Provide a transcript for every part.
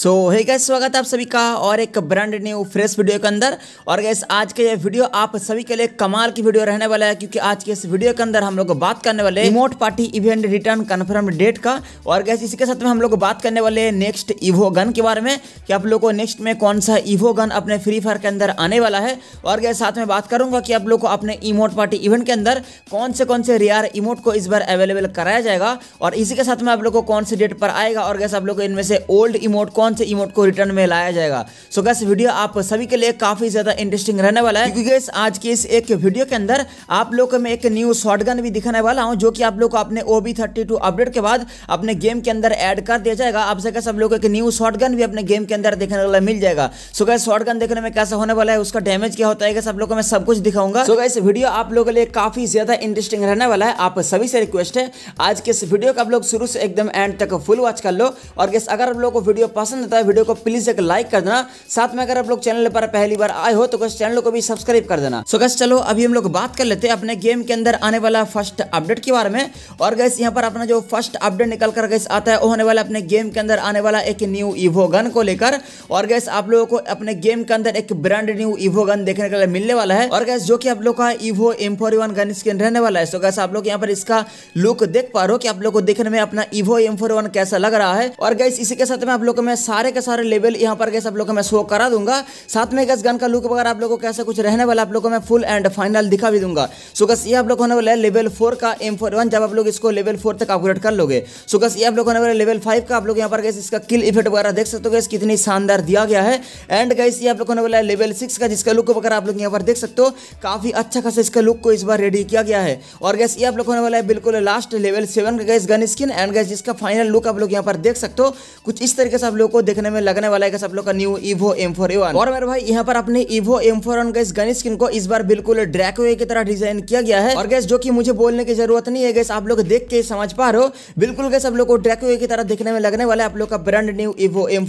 सो हे gas स्वागत है आप सभी का और एक ब्रांड न्यू फ्रेश वीडियो के अंदर और गैस आज का ये वीडियो आप सभी के लिए कमाल की वीडियो रहने वाला है क्योंकि आज के इस वीडियो के अंदर हम लोग बात करने वाले remote party event return confirm date का और गैस इसी के साथ में हम लोग बात करने वाले नेक्स्ट ईवो गन के बारे में कि आप लोग को नेक्स्ट में कौन सा ईवो गन अपने फ्री फायर के अंदर आने वाला है और गैस साथ में बात करूंगा कि आप लोग को अपने इमोट पार्टी इवेंट के अंदर कौन से कौन से रियार इमोट को इस बार अवेलेबल कराया जाएगा और इसी के साथ में आप लोग को कौन से डेट पर आएगा और गैस आप लोग को इनमें से ओल्ड इमोट कौन से इमोट को रिटर्न में लाया जाएगा सो so गैस वीडियो आप सभी के लिए काफी ज्यादा इंटरेस्टिंग रहने वाला है क्योंकि आज की इस एक वीडियो के अंदर आप लोग को मैं एक न्यू शॉटगन भी दिखाने वाला हूँ जो कि आप लोग को अपने ओबी थर्टी टू अपडेट के बाद अपने गेम के अंदर एड कर दिया जाएगा आपसे कैसे आप लोग एक न्यू शॉटगन भी अपने गेम के अंदर देखने वाला मिल जाएगा सो गैस शॉटगन देखने में कैसा होने वाला है उसका डैमेज क्या होता है गैस लोग को मैं सब कुछ दिखाऊंगा सो गैस वीडियो आप लोगों के लिए काफी ज्यादा इंटरेस्टिंग रहने वाला है आप सभी से रिक्वेस्ट है आज के इस वीडियो को आप लोग शुरू से एकदम एंड तक फुल वॉच कर लो और गैस अगर आप लोग को वीडियो पसंद पसंद आता है वीडियो को प्लीज एक लाइक कर देना साथ में अगर आप लोग चैनल पर पहली बार आए हो तो कुछ चैनल को भी सब्सक्राइब कर देना सो so गैस चलो अभी हम लोग बात कर लेते हैं अपने गेम के अंदर आने वाला फर्स्ट अपडेट के बारे में और गैस यहाँ पर अपना जो फर्स्ट अपडेट निकल कर गैस आता है वो होने वाला अपने गेम के अंदर आने वाला एक न्यू इवो गन को लेकर और गैस आप लोगों को अपने गेम के अंदर एक ब्रांड न्यू इवो गन देखने के लिए मिलने वाला है और गैस जो की आप लोग का Evo M four one gun skin रहने वाला है सो गैस आप लोग यहाँ पर इसका लुक देख पा रहे हो कि आप लोग को देखने में अपना इवो एम फोर वन कैसा लग रहा है और गैस इसी के साथ में आप लोग को सारे के सारे लेवल यहाँ पर गैस आप लोगों को मैं शो करा दूंगा साथ में गैस गन का लुक वगैरह आप लोगों को कैसे कुछ रहने वाला आप लोगों को मैं फुल एंड फाइनल दिखा भी दूंगा सो गस ये आप लोग होने वाला है लेवल फोर का एम फोर वन जब आप लोग इसको लेवल फोर तक अपग्रेड कर लोगे सो गस ये आप लोग होने वाले लेवल फाइव का आप लोग यहाँ पर गैस इसका किल इफेक्ट वगैरह देख सकते हो गैस कितनी शानदार दिया गया है एंड गैस ये आप लोग होने वाला है लेवल सिक्स का जिसका लुक वगैरह आप लोग यहाँ पर देख सकते हो काफी अच्छा खासा इसका लुक को इस बार रेडी किया गया है और गैस ये आप लोग होने वाला है बिल्कुल लास्ट लेवल सेवन का guys gun skin and guys जिसका फाइनल लुक आप लोग यहाँ पर देख सकते हो कुछ इस तरीके से आप लोग लोग को देखने में लगने वाला है सब लोग का न्यू इवो एम फोर और मेरे भाई यहाँ पर अपने Evo M four gun skin को इस बार बिल्कुल ड्रैको की तरह डिजाइन किया गया है और गैस जो की मुझे बोलने की जरूरत नहीं है गैस आप लोग देख के समझ पा रहे हो बिल्कुल गैस आप लोग को ड्रैको की तरह देखने में लगने वाला है आप लोग का ब्रांड न्यू इवो एम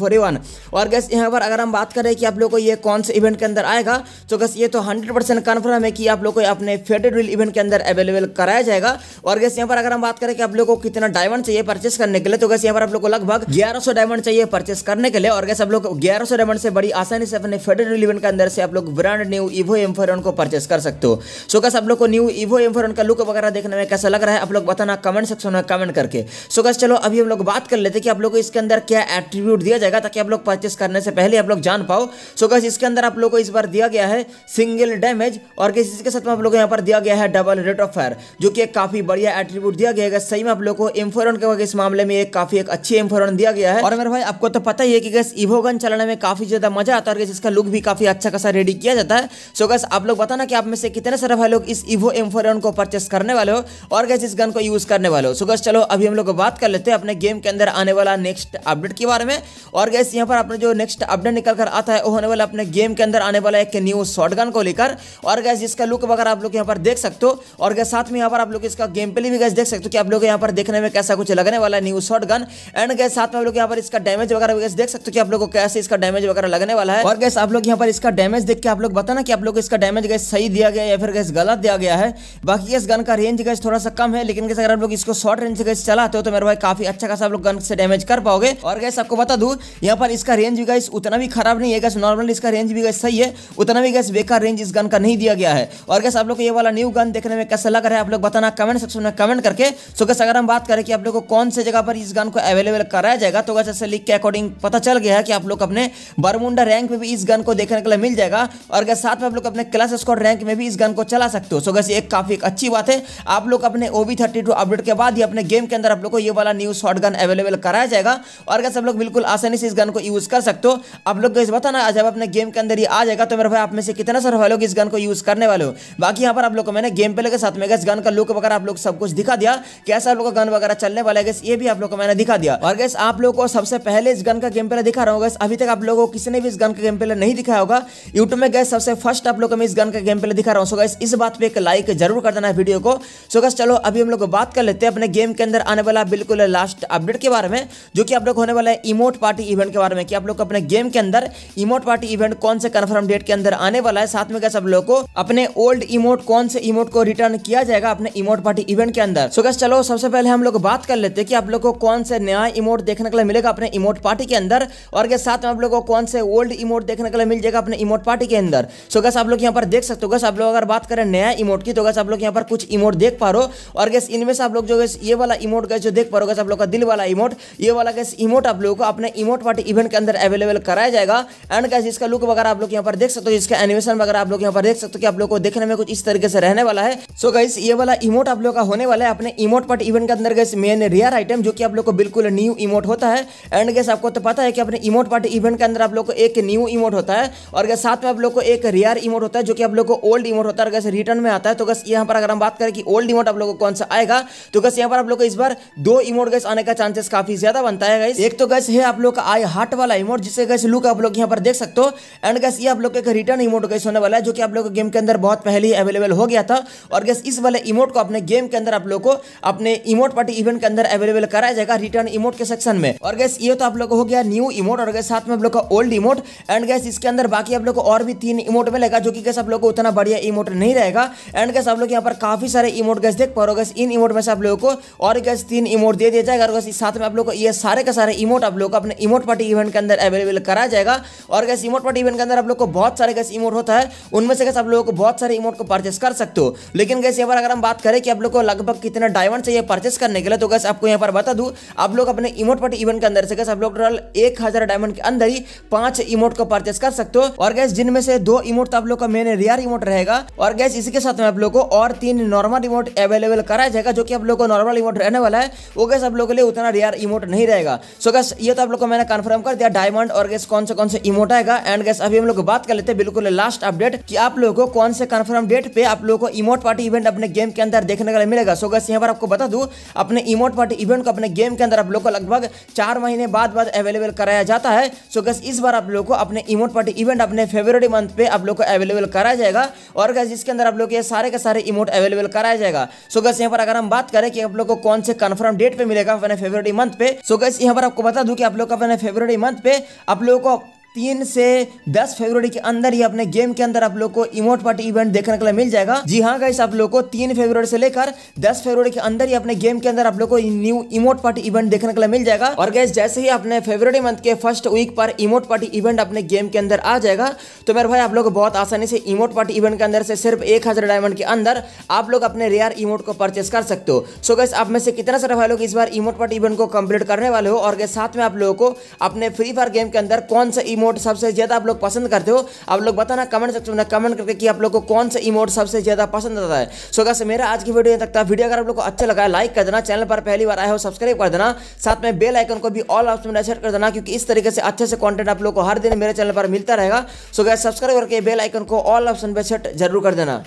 और गैस यहाँ पर अगर हम बात करें कि आप लोग को ये कौन से इवेंट के अंदर आएगा तो गैस ये तो हंड्रेड कन्फर्म है कि आप लोग को अपने फेडेड व्हील इवेंट के अंदर अवेलेबल कराया जाएगा और गैस यहाँ पर अगर हम बात करें कि आप लोग को कितना डायमंड चाहिए परचेस करने के लिए तो गैस यहाँ पर आप लोग को लगभग ग्यारह डायमंड चाहिए परचेस परचेस करने के लिए और कैसे आप लोग ग्यारह सौ डायमंड से बड़ी आसानी से अपने फेडरल इवेंट के अंदर से आप लोग ब्रांड न्यू इवो एम को परचेस कर सकते हो सो कैसे आप लोग को न्यू इवो एम का लुक वगैरह देखने में कैसा लग रहा है आप लोग बताना कमेंट सेक्शन में कमेंट करके सो कैसे चलो अभी हम लोग बात कर लेते कि आप लोग को इसके अंदर क्या एट्रीब्यूट दिया जाएगा ताकि आप लोग परचेस करने से पहले आप लोग जान पाओ सो कैसे इसके अंदर आप लोग को इस बार दिया गया है सिंगल डैमेज और किसी के साथ में आप लोग यहाँ पर दिया गया है डबल रेट ऑफ फायर जो कि काफी बढ़िया एट्रीब्यूट दिया गया है सही में आप लोग को एम्फोरन के इस मामले में एक काफी एक अच्छी एम्फोरन दिया गया है और मेरे भाई आपको तो पता ही है कि गैस इवोगन चलाने में काफ़ी ज़्यादा मजा आता है और गैस इसका लुक भी काफ़ी अच्छा खासा रेडी किया जाता है सो गैस आप लोग बताना कि आप में से कितने सारे भाई लोग इस इवो एम फोर को परचेस करने वाले हो और गैस इस गन को यूज़ करने वाले हो सो गैस चलो अभी हम लोग बात कर लेते हैं अपने गेम के अंदर आने वाला नेक्स्ट अपडेट के बारे में और गैस यहाँ पर अपने जो नेक्स्ट अपडेट निकल कर आता है वो होने वाला अपने गेम के अंदर आने वाला एक न्यू शॉर्ट को लेकर और गैस जिसका लुक वगैरह आप लोग यहाँ पर देख सकते हो और गैस साथ में यहाँ पर आप लोग इसका गेम प्ले भी गैस देख सकते हो कि आप लोग यहाँ पर देखने में कैसा कुछ लगने वाला न्यू शॉर्ट एंड गैस साथ में आप लोग यहाँ पर इसका डैमेज वगैरह रहे हो गैस देख सकते हो कि आप लोगों को कैसे इसका डैमेज वगैरह लगने वाला है और गैस आप लोग यहाँ पर इसका डैमेज देख के आप लोग बताना कि आप लोग इसका डैमेज गैस सही दिया गया या फिर गैस गलत दिया गया है बाकी गैस गन का रेंज गैस थोड़ा सा कम है लेकिन गैस अगर आप लोग इसको शॉर्ट रेंज से गैस चलाते हो तो मेरे भाई काफी अच्छा खासा आप लोग गन से डैमेज कर पाओगे और गैस आपको बता दू यहाँ पर इसका रेंज भी गैस उतना भी खराब नहीं है गैस नॉर्मल इसका रेंज भी गैस सही है उतना भी गैस बेकार रेंज इस गन का नहीं दिया गया है और गैस आप लोग ये वाला न्यू गन देखने में कैसा लग रहा है आप लोग बताना कमेंट सेक्शन में कमेंट करके सो गैस अगर हम बात करें कि आप लोग को कौन से जगह पर इस गन को अवेलेबल कराया जाएगा तो गैस ऐसे लिख के अकॉर्डिंग अकॉर्डिंग पता चल गया है कि आप लोग अपने बरमुंडा रैंक में भी इस गन को देखने के लिए मिल जाएगा और अगर साथ में आप लोग अपने क्लास स्कॉड रैंक में भी इस गन को चला सकते हो सो गैस एक काफ़ी अच्छी बात है आप लोग अपने ओ बी अपडेट के बाद ही अपने गेम के अंदर आप लोग को ये वाला न्यू शॉर्ट गन अवेलेबल कराया जाएगा और अगर सब लोग बिल्कुल आसानी से इस गन को यूज़ कर सकते हो आप लोग गैस बताना जब अपने गेम के अंदर ये आ जाएगा तो मेरे भाई आप में से कितना सर लोग इस गन को यूज़ करने वाले हो बाकी यहाँ पर आप लोग को मैंने गेम प्ले के साथ में गैस गन का लुक वगैरह आप लोग सब कुछ दिखा दिया कैसा आप लोग का गन वगैरह चलने वाला है गैस ये भी आप लोग को मैंने दिखा दिया और गैस आप लोग को सबसे पहले इस गन का गेम प्ले दिखा रहा हूँ गैस अभी तक आप लोगों को किसी ने भी इस गन का गेम प्ले नहीं दिखाया होगा यूट्यूब में गैस सबसे फर्स्ट आप लोग को मैं इस गन का गेम प्ले दिखा रहा हूँ सो गैस इस बात पर एक लाइक जरूर कर देना वीडियो को सो गैस चलो अभी हम लोग बात कर लेते हैं अपने गेम के अंदर आने वाला बिल्कुल लास्ट अपडेट के बारे में जो कि आप लोग होने वाला है इमोट पार्टी इवेंट के बारे में कि आप लोग अपने गेम के अंदर इमोट पार्टी इवेंट कौन से कन्फर्म डेट के अंदर आने वाला है साथ में गैस आप लोग को अपने ओल्ड इमोट कौन से इमोट को रिटर्न किया जाएगा अपने इमोट पार्टी इवेंट के अंदर सो गैस चलो सबसे पहले हम लोग बात कर लेते हैं कि आप लोग को कौन से नया इमोट देखने के लिए मिलेगा अपने इमोट पार्टी पार्टी के अंदर और के साथ में आप लोगों को कौन से ओल्ड इमोट देखने के लिए मिल जाएगा अपने इमोट पार्टी के अंदर सो गैस आप लोग यहाँ पर देख सकते हो गैस आप लोग अगर बात करें नया इमोट की तो गैस आप लोग यहाँ पर कुछ इमोट देख पा रहे हो और गैस इनमें से आप लोग जो गैस ये वाला इमोट गैस जो देख पा रहे हो गैस आप लोग का दिल वाला इमोट ये वाला गैस इमोट आप लोगों को अपने इमोट पार्टी इवेंट के अंदर अवेलेबल कराया जाएगा एंड गैस इसका लुक वगैरह आप लोग यहाँ पर देख सकते हो इसका एनिमेशन वगैरह आप लोग यहाँ पर देख सकते हो कि आप लोग को देखने में कुछ इस तरीके से रहने वाला है सो गैस ये वाला इमोट आप लोग का होने वाला है अपने इमोट पार्टी इवेंट के अंदर गैस मेन रियर आइटम जो कि आप लोग को बिल्कुल न्यू इमोट होता है एंड गैस आपको तो पता है कि अपने इमोट पार्टी इवेंट के अंदर आप लोग को एक न्यू इमोट होता है और अगर साथ में आप लोग को एक रियर इमोट होता है जो कि आप लोग को ओल्ड इमोट होता है अगर रिटर्न में आता है तो बस यहाँ पर अगर हम बात करें कि ओल्ड इमोट आप लोग को कौन सा आएगा तो बस यहाँ पर आप लोग को इस बार दो इमोट गैस आने का चांसेस काफी ज्यादा बनता है गैस एक तो गैस है आप लोग का आई हार्ट वाला इमोट जिससे गैस लुक आप लोग यहाँ पर देख सकते हो एंड गैस ये आप लोग एक रिटर्न इमोट गैस होने वाला है जो कि आप लोग गेम के अंदर बहुत पहले ही अवेलेबल हो गया था और गैस इस वाले इमोट को अपने गेम के अंदर आप लोग को अपने इमोट पार्टी इवेंट के अंदर अवेलेबल कराया जाएगा रिटर्न इमोट के सेक्शन में और गैस ये तो आप लोग को हो गया न्यू इमोट और गैस साथ में आप लोग का ओल्ड इमोट एंड गैस इसके अंदर बाकी आप लोग को और भी तीन इमोट मिलेगा जो कि गैस आप लोग को उतना बढ़िया इमोट नहीं रहेगा एंड गैस आप लोग यहाँ पर काफी सारे इमोट गैस देख पा रहे गैस इन इमोट में से आप लोगों को और गैस तीन इमोट दे दिया जाएगा और गैस साथ में आप लोग को ये सारे का सारे इमोट आप लोग को अपने इमोट पार्टी इवेंट के अंदर अवेलेबल करा जाएगा और गैस इमोट पार्टी इवेंट के अंदर आप लोग को बहुत सारे गैस इमोट होता है उनमें से गैस आप लोगों को बहुत सारे इमोट को परचेस कर सकते हो लेकिन गैस यहाँ पर अगर हम बात करें कि आप लोग को लगभग कितना डायमंड चाहिए परचेस करने के लिए तो गैस आपको यहाँ पर बता दू आप लोग अपने इमोट पार्टी इवेंट के अंदर से गैस आप लोग टोटल एक हजार डायमंड के अंदर ही पांच इमोट को परचेस कर सकते हो और गैस जिनमें से दो इमोट तो आप लोग का मेन रियर इमोट रहेगा और गैस इसी के साथ में आप लोग को और तीन नॉर्मल इमोट अवेलेबल कराया जाएगा जो की आप लोग को नॉर्मल इमोट रहने वाला है वो गैस आप लोग के लिए उतना रियर इमोट नहीं रहेगा सो गैस ये तो आप लोग को मैंने कन्फर्म कर दिया डायमंड और गैस कौन से कौन से इमोट आएगा एंड गैस अभी हम लोग बात कर लेते हैं बिल्कुल लास्ट अपडेट की आप लोग को कौन से कन्फर्म डेट पे आप लोग को इमोट पार्टी इवेंट अपने गेम के अंदर देखने के लिए मिलेगा सो गैस यहाँ पर आपको बता दू अपने इमोट पार्टी इवेंट को अपने गेम के अंदर आप लोग को लगभग चार महीने बाद बाद अवेलेबल कराया जाता है सो गैस इस बार आप लोग को अपने इमोट पार्टी इवेंट अपने फेब्रवरी मंथ पे आप लोग को अवेलेबल कराया जाएगा और गैस इसके अंदर आप लोग ये सारे के सारे इमोट अवेलेबल कराया जाएगा सो गैस यहाँ पर अगर हम बात करें कि आप लोग को कौन से कन्फर्म डेट पे मिलेगा अपने फेब्रवरी मंथ पे सो गैस यहाँ पर आपको बता दूँ कि आप लोग का अपने फेब्रवरी मंथ पे आप लोगों को तीन से दस फरवरी के अंदर ही अपने गेम के अंदर आप लोग को इमोट पार्टी इवेंट देखने के लिए मिल जाएगा जी हाँ गाइस आप लोग को तीन फरवरी से लेकर दस फरवरी के अंदर ही अपने गेम के अंदर आप लोग को न्यू इमोट पार्टी इवेंट देखने के लिए मिल जाएगा और गैस जैसे ही अपने फेवरेट मंथ के फर्स्ट वीक पर इमोट पार्टी इवेंट अपने गेम के अंदर आ जाएगा तो मेरे भाई आप लोग बहुत आसानी से इमोट पार्टी इवेंट के अंदर से सिर्फ एक डायमंड के अंदर आप लोग अपने रेयर इमोट को परचेस कर सकते हो सो गैस आप में से कितना सारा भाई लोग इस बार इमोट पार्टी इवेंट को कम्प्लीट करने वाले हो और साथ में आप लोगों को अपने फ्री फायर गेम के अंदर कौन सा इमोट इमोट सबसे ज़्यादा आप लोग पसंद करते हो आप लोग बताना कमेंट सेक्शन में कमेंट करके कि आप लोग को कौन सा इमोट सबसे ज़्यादा पसंद आता है सो so, मेरा आज की वीडियो तक था वीडियो अगर आप लोग को अच्छा लगा लाइक कर देना चैनल पर पहली बार आया हो सब्सक्राइब कर देना साथ में बेल आइकन को भी ऑल ऑप्शन में सेट कर देना क्योंकि इस तरीके से अच्छे से कॉन्टेंट आप लोग को हर दिन मेरे चैनल पर मिलता रहेगा सो गैस सब्सक्राइब करके बेल आइकन को ऑल ऑप्शन में सेट जरूर कर देना